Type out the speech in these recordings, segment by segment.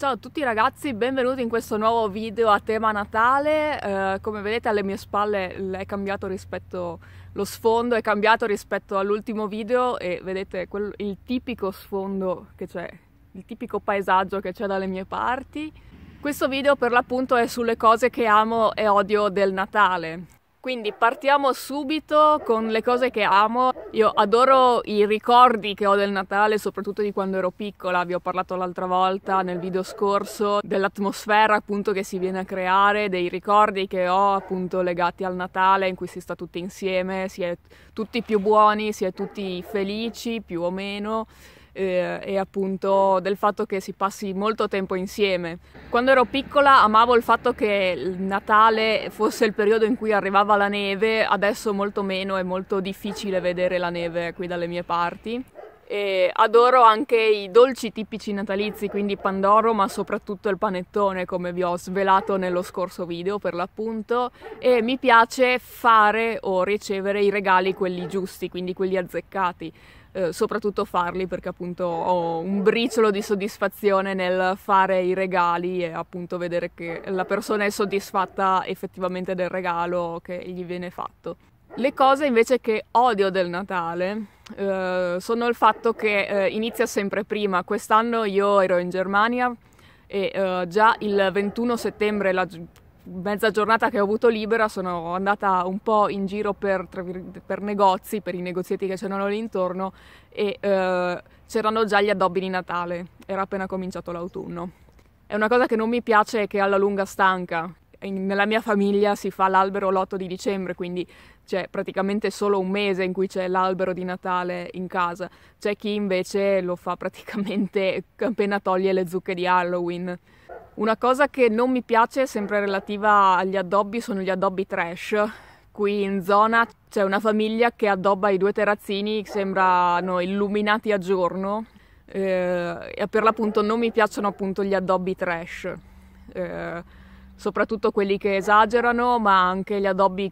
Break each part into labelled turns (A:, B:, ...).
A: Ciao a tutti ragazzi, benvenuti in questo nuovo video a tema Natale. Eh, come vedete alle mie spalle è cambiato rispetto lo sfondo, è cambiato rispetto all'ultimo video e vedete quel, il tipico sfondo che c'è, il tipico paesaggio che c'è dalle mie parti. Questo video per l'appunto è sulle cose che amo e odio del Natale. Quindi partiamo subito con le cose che amo. Io adoro i ricordi che ho del Natale, soprattutto di quando ero piccola. Vi ho parlato l'altra volta nel video scorso dell'atmosfera appunto che si viene a creare, dei ricordi che ho appunto legati al Natale in cui si sta tutti insieme, si è tutti più buoni, si è tutti felici più o meno eh, e appunto del fatto che si passi molto tempo insieme. Quando ero piccola amavo il fatto che il Natale fosse il periodo in cui arrivava la neve, adesso molto meno, è molto difficile vedere la neve qui dalle mie parti. E adoro anche i dolci tipici natalizi, quindi pandoro, ma soprattutto il panettone, come vi ho svelato nello scorso video per l'appunto. E mi piace fare o ricevere i regali quelli giusti, quindi quelli azzeccati. Eh, soprattutto farli perché appunto ho un briciolo di soddisfazione nel fare i regali e appunto vedere che la persona è soddisfatta effettivamente del regalo che gli viene fatto. Le cose invece che odio del Natale eh, sono il fatto che eh, inizia sempre prima. Quest'anno io ero in Germania e eh, già il 21 settembre la mezza giornata che ho avuto libera sono andata un po' in giro per, per negozi, per i negozietti che c'erano lì intorno e eh, c'erano già gli addobbi di Natale, era appena cominciato l'autunno. È una cosa che non mi piace e che alla lunga stanca. In, nella mia famiglia si fa l'albero l'8 di dicembre, quindi c'è praticamente solo un mese in cui c'è l'albero di Natale in casa. C'è chi invece lo fa praticamente appena toglie le zucche di Halloween una cosa che non mi piace, sempre relativa agli addobbi, sono gli addobbi trash. Qui in zona c'è una famiglia che addobba i due terrazzini, sembrano illuminati a giorno. Eh, e per l'appunto non mi piacciono appunto gli addobbi trash. Eh, soprattutto quelli che esagerano, ma anche gli addobbi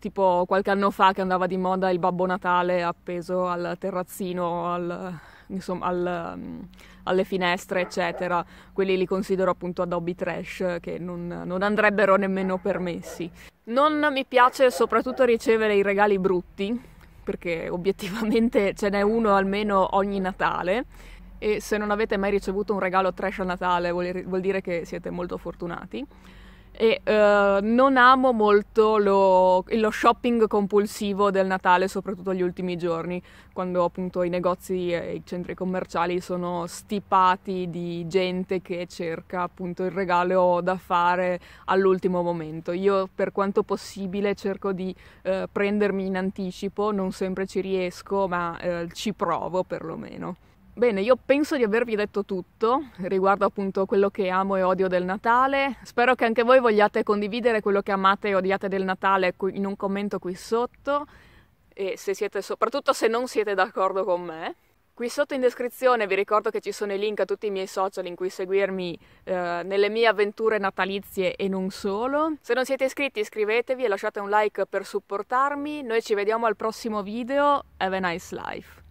A: tipo qualche anno fa che andava di moda il Babbo Natale appeso al terrazzino, al, insomma, al, mm, alle finestre, eccetera. Quelli li considero appunto adobe trash che non, non andrebbero nemmeno permessi. Non mi piace soprattutto ricevere i regali brutti, perché obiettivamente ce n'è uno almeno ogni Natale. E se non avete mai ricevuto un regalo trash a Natale vuol dire che siete molto fortunati e uh, non amo molto lo, lo, shopping compulsivo del Natale, soprattutto gli ultimi giorni, quando appunto i negozi e i centri commerciali sono stipati di gente che cerca appunto il regalo da fare all'ultimo momento. Io per quanto possibile cerco di uh, prendermi in anticipo, non sempre ci riesco, ma uh, ci provo perlomeno. Bene, io penso di avervi detto tutto riguardo appunto quello che amo e odio del Natale. Spero che anche voi vogliate condividere quello che amate e odiate del Natale in un commento qui sotto e se siete, soprattutto se non siete d'accordo con me. Qui sotto in descrizione vi ricordo che ci sono i link a tutti i miei social in cui seguirmi eh, nelle mie avventure natalizie e non solo. Se non siete iscritti iscrivetevi e lasciate un like per supportarmi. Noi ci vediamo al prossimo video. Have a nice life.